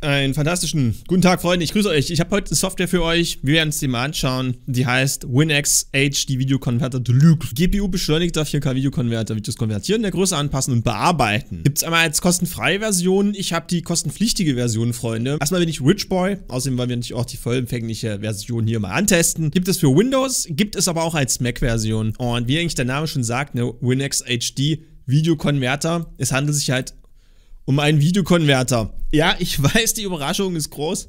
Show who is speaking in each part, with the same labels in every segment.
Speaker 1: Einen fantastischen guten Tag, Freunde. Ich grüße euch. Ich habe heute eine Software für euch. Wir werden es dir mal anschauen. Die heißt WinX HD Video Converter Deluxe. GPU-beschleunigter 4K-Videokonverter. Videos konvertieren, der Größe anpassen und bearbeiten. Gibt es einmal als kostenfreie Version. Ich habe die kostenpflichtige Version, Freunde. Erstmal bin ich Rich Boy. Außerdem wollen wir natürlich auch die vollempfängliche Version hier mal antesten. Gibt es für Windows, gibt es aber auch als Mac-Version. Und wie eigentlich der Name schon sagt, eine WinX HD Videokonverter. Es handelt sich halt um einen Videokonverter. Ja, ich weiß, die Überraschung ist groß.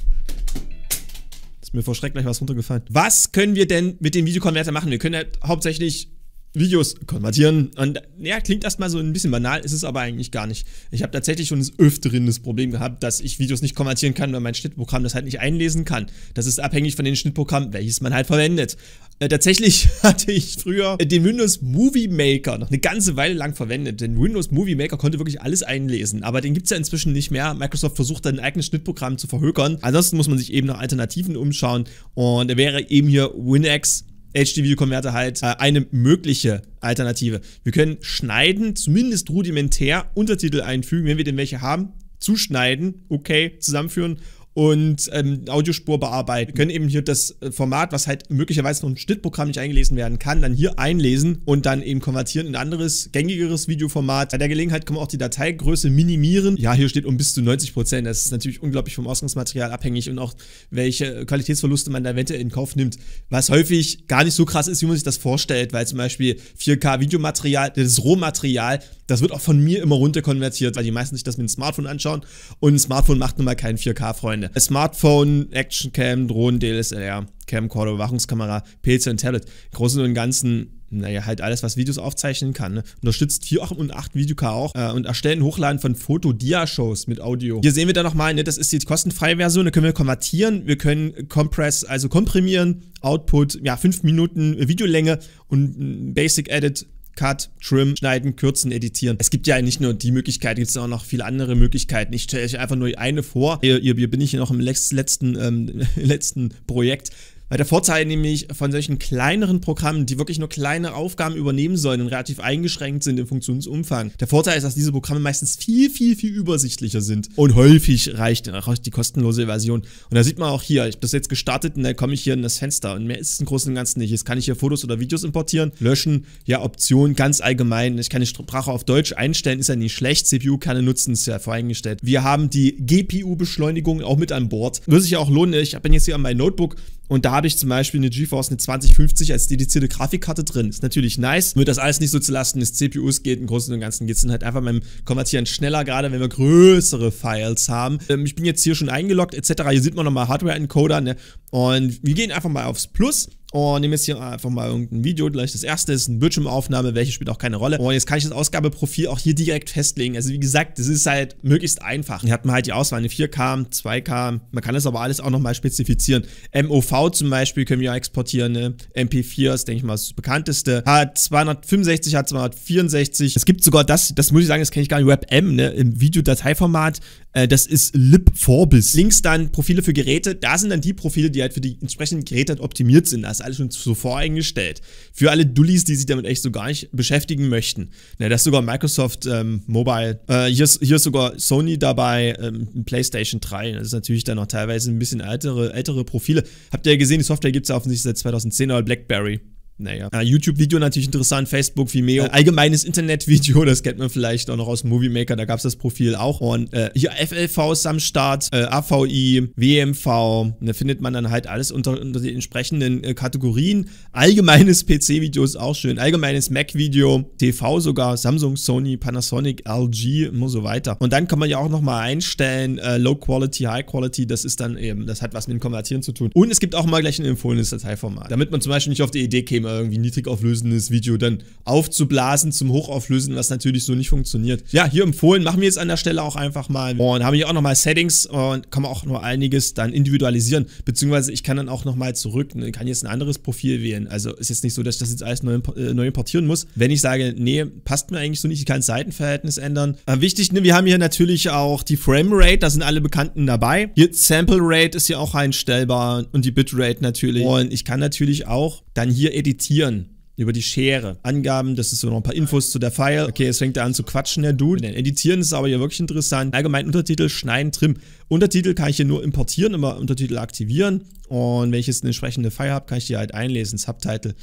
Speaker 1: Ist mir vor Schreck gleich was runtergefallen. Was können wir denn mit dem Videokonverter machen? Wir können halt hauptsächlich Videos konvertieren. Und ja, klingt erstmal so ein bisschen banal, ist es aber eigentlich gar nicht. Ich habe tatsächlich schon des Öfteren das Problem gehabt, dass ich Videos nicht konvertieren kann, weil mein Schnittprogramm das halt nicht einlesen kann. Das ist abhängig von dem Schnittprogramm, welches man halt verwendet. Äh, tatsächlich hatte ich früher äh, den Windows Movie Maker noch eine ganze Weile lang verwendet. Denn Windows Movie Maker konnte wirklich alles einlesen, aber den gibt es ja inzwischen nicht mehr. Microsoft versucht dann ein eigenes Schnittprogramm zu verhökern. Ansonsten muss man sich eben nach Alternativen umschauen und da wäre eben hier WinX HD-Videokonverter video halt äh, eine mögliche Alternative. Wir können schneiden, zumindest rudimentär Untertitel einfügen, wenn wir denn welche haben, zuschneiden, okay, zusammenführen und ähm, Audiospur bearbeiten. Wir können eben hier das äh, Format, was halt möglicherweise noch im Schnittprogramm nicht eingelesen werden kann, dann hier einlesen und dann eben konvertieren in ein anderes, gängigeres Videoformat. Bei der Gelegenheit kann man auch die Dateigröße minimieren. Ja, hier steht um bis zu 90 Prozent. Das ist natürlich unglaublich vom Ausgangsmaterial abhängig und auch welche äh, Qualitätsverluste man da eventuell in Kauf nimmt. Was häufig gar nicht so krass ist, wie man sich das vorstellt, weil zum Beispiel 4K-Videomaterial, das Rohmaterial, das wird auch von mir immer runterkonvertiert, weil die meisten sich das mit dem Smartphone anschauen und ein Smartphone macht nun mal keinen 4K, Freunde. Smartphone, Actioncam, Drohnen, DSLR, Camcorder, Überwachungskamera, PC und Tablet. Im Großen und Ganzen naja, halt alles, was Videos aufzeichnen kann. Ne? Unterstützt 4 und 8 Video-K auch äh, und erstellen Hochladen von Foto-Dia-Shows mit Audio. Hier sehen wir dann nochmal, ne, das ist die kostenfreie Version, da können wir konvertieren, wir können Compress, also komprimieren, Output, ja, 5 Minuten Videolänge und Basic Edit Cut, Trim, Schneiden, Kürzen, Editieren. Es gibt ja nicht nur die Möglichkeit, es gibt auch noch viele andere Möglichkeiten. Ich stelle euch einfach nur eine vor. Hier, hier bin ich noch im letzten, ähm, letzten Projekt weil der Vorteil nämlich von solchen kleineren Programmen, die wirklich nur kleine Aufgaben übernehmen sollen und relativ eingeschränkt sind im Funktionsumfang, der Vorteil ist, dass diese Programme meistens viel, viel, viel übersichtlicher sind. Und häufig reicht auch die kostenlose Version. Und da sieht man auch hier, ich habe das jetzt gestartet und dann komme ich hier in das Fenster und mehr ist es im Großen und Ganzen nicht. Jetzt kann ich hier Fotos oder Videos importieren, löschen, ja Optionen ganz allgemein. Ich kann die Sprache auf Deutsch einstellen, ist ja nicht schlecht. CPU kerne nutzen, ist ja voreingestellt. Wir haben die GPU-Beschleunigung auch mit an Bord. Würde sich auch lohnen. Ich bin jetzt hier an meinem Notebook und da habe ich zum Beispiel eine GeForce eine 2050 als dedizierte Grafikkarte drin. Ist natürlich nice. Wird das alles nicht so zu Lasten des CPUs geht. Im Großen und Ganzen geht es dann halt einfach beim Konvertieren schneller, gerade wenn wir größere Files haben. Ähm, ich bin jetzt hier schon eingeloggt etc. Hier sieht man nochmal Hardware-Encoder. Ne? Und wir gehen einfach mal aufs Plus. Und nehme jetzt hier einfach mal irgendein Video gleich. Das erste ist eine Bildschirmaufnahme, welche spielt auch keine Rolle. Und jetzt kann ich das Ausgabeprofil auch hier direkt festlegen. Also wie gesagt, das ist halt möglichst einfach. Hier hat man halt die Auswahl, eine 4K, 2K. Man kann das aber alles auch nochmal spezifizieren. MOV zum Beispiel können wir ja exportieren. Ne? MP4 ist, denke ich mal, das bekannteste. H265, H264. Es gibt sogar das, das muss ich sagen, das kenne ich gar nicht, WebM, ne? im Videodateiformat. Äh, das ist lib 4 Links dann Profile für Geräte. Da sind dann die Profile, die halt für die entsprechenden Geräte halt optimiert sind. Da ist alles schon so voreingestellt. Für alle Dullis, die sich damit echt so gar nicht beschäftigen möchten. Na, da ist sogar Microsoft ähm, Mobile. Äh, hier, ist, hier ist sogar Sony dabei, ähm, PlayStation 3. Das ist natürlich dann noch teilweise ein bisschen ältere, ältere Profile. Habt ihr ja gesehen, die Software gibt es ja offensichtlich seit 2010, oder BlackBerry. Naja. Ah, YouTube-Video natürlich interessant, Facebook, Vimeo. allgemeines Internet-Video, das kennt man vielleicht auch noch aus Movie Maker, da gab es das Profil auch. Und äh, hier FLV ist am Start, äh, AVI, WMV, da ne, findet man dann halt alles unter, unter den entsprechenden äh, Kategorien. Allgemeines PC-Video ist auch schön, allgemeines Mac-Video, TV sogar, Samsung, Sony, Panasonic, LG und so weiter. Und dann kann man ja auch nochmal einstellen, äh, Low Quality, High Quality, das ist dann eben, das hat was mit dem Konvertieren zu tun. Und es gibt auch mal gleich ein empfohlenes Dateiformat, damit man zum Beispiel nicht auf die Idee käme, mal irgendwie niedrigauflösendes Video dann aufzublasen zum Hochauflösen, was natürlich so nicht funktioniert. Ja, hier empfohlen, machen wir jetzt an der Stelle auch einfach mal und haben hier auch nochmal Settings und kann man auch nur einiges dann individualisieren, beziehungsweise ich kann dann auch nochmal zurück, ne, kann jetzt ein anderes Profil wählen. Also ist jetzt nicht so, dass ich das jetzt alles neu, äh, neu importieren muss. Wenn ich sage, nee, passt mir eigentlich so nicht, ich kann Seitenverhältnis ändern. Äh, wichtig, ne, wir haben hier natürlich auch die Framerate, da sind alle Bekannten dabei. Hier Sample Rate ist hier auch einstellbar und die Bitrate natürlich. Und ich kann natürlich auch dann hier editieren editieren über die Schere. Angaben, das ist so noch ein paar Infos zu der File. Okay, es fängt er an zu quatschen, der Dude. Denn editieren ist aber hier wirklich interessant. Allgemein Untertitel, Schneiden, Trim. Untertitel kann ich hier nur importieren, immer Untertitel aktivieren. Und wenn ich jetzt eine entsprechende File habe, kann ich die halt einlesen, Subtitle.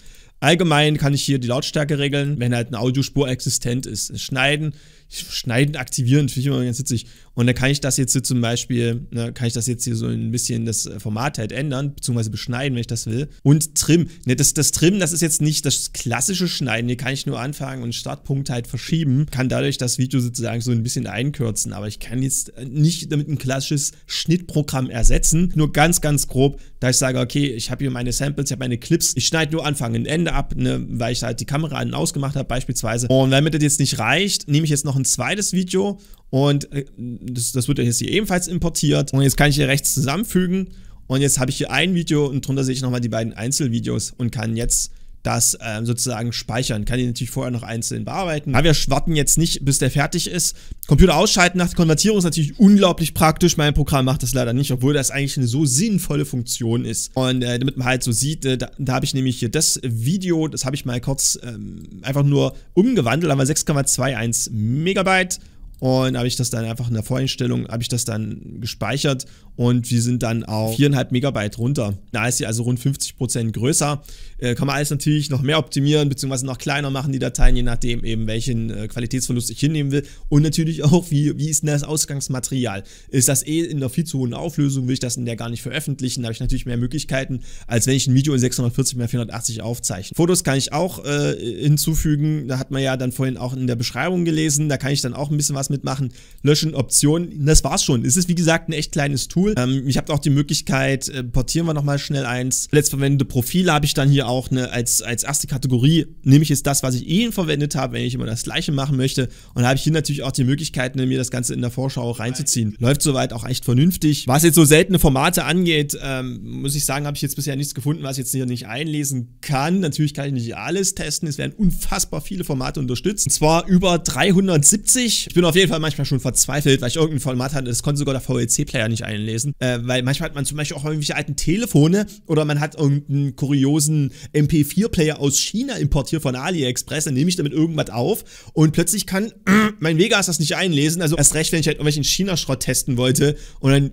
Speaker 1: Allgemein kann ich hier die Lautstärke regeln, wenn halt eine Audiospur existent ist. Schneiden, Schneiden aktivieren, finde ich immer ganz witzig. Und dann kann ich das jetzt hier zum Beispiel, ne, kann ich das jetzt hier so ein bisschen das Format halt ändern, beziehungsweise beschneiden, wenn ich das will. Und Trim. Ne, das, das Trim, das ist jetzt nicht das klassische Schneiden. Hier kann ich nur anfangen und Startpunkt halt verschieben. Kann dadurch das Video sozusagen so ein bisschen einkürzen. Aber ich kann jetzt nicht damit ein klassisches Schnittprogramm ersetzen. Nur ganz, ganz grob, da ich sage, okay, ich habe hier meine Samples, ich habe meine Clips. Ich schneide nur anfangen und enden Hände ab, ne, weil ich halt die Kamera an und ausgemacht habe beispielsweise. Und damit das jetzt nicht reicht, nehme ich jetzt noch ein zweites Video und äh, das, das wird jetzt hier ebenfalls importiert. Und jetzt kann ich hier rechts zusammenfügen und jetzt habe ich hier ein Video und drunter sehe ich nochmal die beiden Einzelvideos und kann jetzt das ähm, sozusagen speichern. Kann die natürlich vorher noch einzeln bearbeiten. Aber wir warten jetzt nicht, bis der fertig ist. Computer ausschalten nach der Konvertierung ist natürlich unglaublich praktisch. Mein Programm macht das leider nicht, obwohl das eigentlich eine so sinnvolle Funktion ist. Und äh, damit man halt so sieht, äh, da, da habe ich nämlich hier das Video, das habe ich mal kurz ähm, einfach nur umgewandelt, aber 6,21 Megabyte. Und habe ich das dann einfach in der Voreinstellung, habe ich das dann gespeichert und wir sind dann auf 4,5 Megabyte runter. Da ist sie also rund 50% größer. Äh, kann man alles natürlich noch mehr optimieren, beziehungsweise noch kleiner machen, die Dateien, je nachdem eben welchen äh, Qualitätsverlust ich hinnehmen will. Und natürlich auch, wie, wie ist denn das Ausgangsmaterial? Ist das eh in einer viel zu hohen Auflösung, will ich das in der gar nicht veröffentlichen? Da habe ich natürlich mehr Möglichkeiten, als wenn ich ein Video in 640 x 480 aufzeichne. Fotos kann ich auch äh, hinzufügen. Da hat man ja dann vorhin auch in der Beschreibung gelesen. Da kann ich dann auch ein bisschen was mitmachen. Löschen, Optionen. Das war's schon. Es ist wie gesagt ein echt kleines Tool cool. Ähm, ich habe auch die Möglichkeit, äh, portieren wir nochmal schnell eins. Letztverwendete Profile habe ich dann hier auch ne, als, als erste Kategorie. Nehme ich jetzt das, was ich eh verwendet habe, wenn ich immer das gleiche machen möchte. Und da habe ich hier natürlich auch die Möglichkeit, ne, mir das Ganze in der Vorschau reinzuziehen. Läuft soweit auch echt vernünftig. Was jetzt so seltene Formate angeht, ähm, muss ich sagen, habe ich jetzt bisher nichts gefunden, was ich jetzt hier nicht einlesen kann. Natürlich kann ich nicht alles testen. Es werden unfassbar viele Formate unterstützt. Und zwar über 370. Ich bin auf jeden Fall manchmal schon verzweifelt, weil ich irgendein Format hatte. Das konnte sogar der VLC-Player nicht einlesen lesen, äh, weil manchmal hat man zum Beispiel auch irgendwelche alten Telefone oder man hat irgendeinen kuriosen MP4-Player aus China importiert von AliExpress, dann nehme ich damit irgendwas auf und plötzlich kann mein Vegas das nicht einlesen, also erst recht, wenn ich halt irgendwelchen China-Schrott testen wollte und dann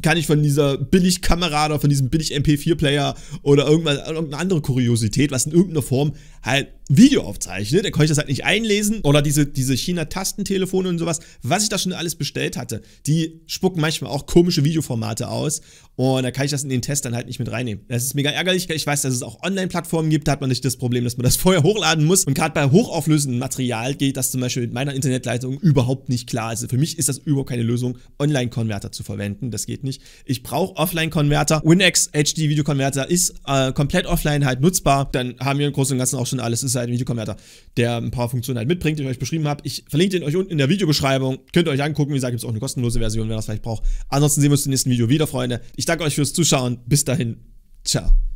Speaker 1: kann ich von dieser Billig-Kamera oder von diesem Billig-MP4-Player oder irgendwas, irgendeine andere Kuriosität, was in irgendeiner Form halt Video aufzeichnet, dann konnte ich das halt nicht einlesen oder diese, diese China-Tastentelefone und sowas, was ich da schon alles bestellt hatte, die spucken manchmal auch komische Videoformate aus und da kann ich das in den Test dann halt nicht mit reinnehmen. Das ist mega ärgerlich. Ich weiß, dass es auch Online-Plattformen gibt, da hat man nicht das Problem, dass man das vorher hochladen muss und gerade bei hochauflösendem Material geht das zum Beispiel mit meiner Internetleitung überhaupt nicht klar. Also für mich ist das überhaupt keine Lösung, Online-Konverter zu verwenden, das geht nicht. Ich brauche Offline-Konverter. WinX HD-Videokonverter ist äh, komplett offline halt nutzbar, dann haben wir im Großen und Ganzen auch schon alles. Ist halt halt einen Videokonverter, der ein paar Funktionen halt mitbringt, die ich euch beschrieben habe. Ich verlinke den euch unten in der Videobeschreibung. Könnt ihr euch angucken. Wie gesagt, gibt es auch eine kostenlose Version, wenn ihr das vielleicht braucht. Ansonsten sehen wir uns im nächsten Video wieder, Freunde. Ich danke euch fürs Zuschauen. Bis dahin. Ciao.